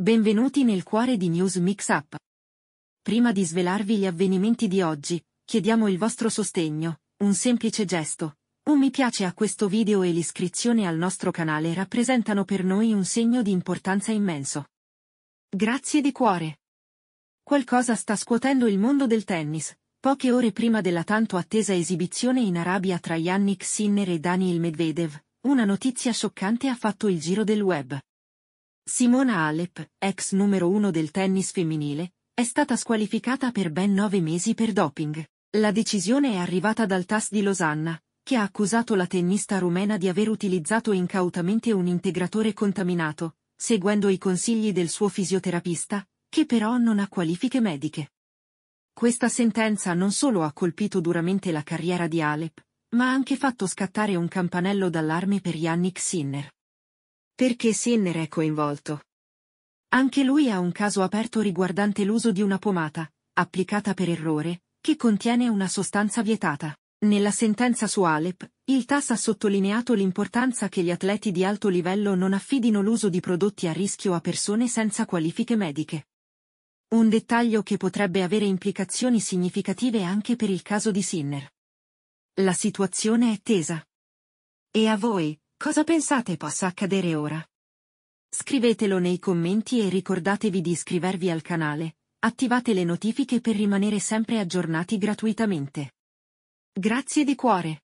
Benvenuti nel cuore di News Mix Up. Prima di svelarvi gli avvenimenti di oggi, chiediamo il vostro sostegno, un semplice gesto. Un mi piace a questo video e l'iscrizione al nostro canale rappresentano per noi un segno di importanza immenso. Grazie di cuore. Qualcosa sta scuotendo il mondo del tennis. Poche ore prima della tanto attesa esibizione in Arabia tra Yannick Sinner e Daniel Medvedev, una notizia scioccante ha fatto il giro del web. Simona Alep, ex numero uno del tennis femminile, è stata squalificata per ben nove mesi per doping. La decisione è arrivata dal TAS di Losanna, che ha accusato la tennista rumena di aver utilizzato incautamente un integratore contaminato, seguendo i consigli del suo fisioterapista, che però non ha qualifiche mediche. Questa sentenza non solo ha colpito duramente la carriera di Alep, ma ha anche fatto scattare un campanello d'allarme per Yannick Sinner. Perché Sinner è coinvolto. Anche lui ha un caso aperto riguardante l'uso di una pomata, applicata per errore, che contiene una sostanza vietata. Nella sentenza su Alep, il TAS ha sottolineato l'importanza che gli atleti di alto livello non affidino l'uso di prodotti a rischio a persone senza qualifiche mediche. Un dettaglio che potrebbe avere implicazioni significative anche per il caso di Sinner. La situazione è tesa. E a voi, Cosa pensate possa accadere ora? Scrivetelo nei commenti e ricordatevi di iscrivervi al canale, attivate le notifiche per rimanere sempre aggiornati gratuitamente. Grazie di cuore!